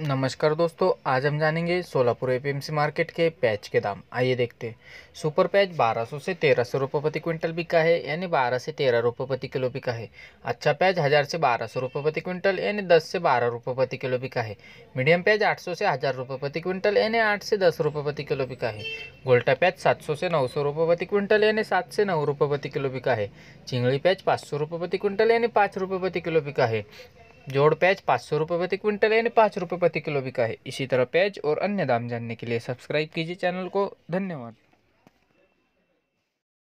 नमस्कार दोस्तों आज हम जानेंगे सोलापुर एपीएमसी मार्केट के पैच के दाम आइए देखते हैं सुपर पैच 1200 से 1300 रुपये प्रति क्विंटल बिका है यानी 12 से 13 रुपये प्रति किलो बिका है अच्छा पैच 1000 से 1200 रुपये प्रति क्विंटल यानी 10 से 12 रुपये प्रति किलो बिका है मीडियम पैच 800 से 1000 रुपये प्रति क्विंटल यानी 8 से 10 रुपये प्रति किलो बिका है गोल्टा पैच 700 से 900 रुपये प्रति क्विंटल यानी 7 से 9 रुपये प्रति किलो बिका है चिंगड़ी पैच 500 रुपये प्रति क्विंटल यानी 5 रुपये प्रति किलो बिका है जोड़ प्याज पाँच सौ रुपये प्रति क्विंटल यानी पाँच रुपये प्रति किलो बिका है इसी तरह प्याज और अन्य दाम जानने के लिए सब्सक्राइब कीजिए चैनल को धन्यवाद